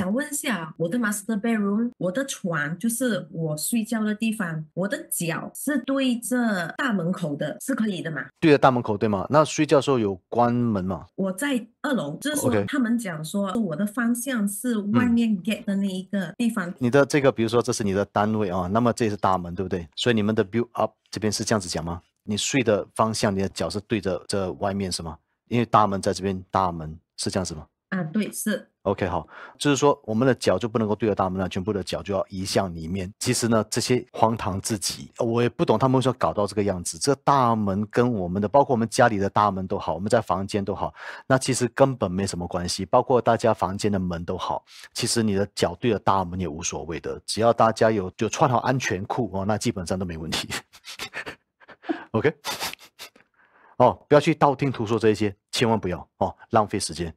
想问一下，我的 master bedroom，我的床就是我睡觉的地方，我的脚是对着大门口的，是可以的吗？对着大门口，对吗？那睡觉时候有关门吗？我在二楼，就是他们讲说我的方向是外面 g e t 的那一个地方。你的这个，比如说这是你的单位啊，那么这是大门，对不对？所以你们的 b u i l d up 这边是这样子讲吗？你睡的方向，你的脚是对着这外面是吗？因为大门在这边，大门是这样子吗？啊，对，是 OK，好，就是说我们的脚就不能够对着大门了，全部的脚就要移向里面。其实呢，这些荒唐至极，我也不懂他们为什么搞到这个样子。这大门跟我们的，包括我们家里的大门都好，我们在房间都好，那其实根本没什么关系。包括大家房间的门都好，其实你的脚对着大门也无所谓的，只要大家有就穿好安全裤哦，那基本上都没问题。OK，哦，不要去道听途说这些，千万不要哦，浪费时间。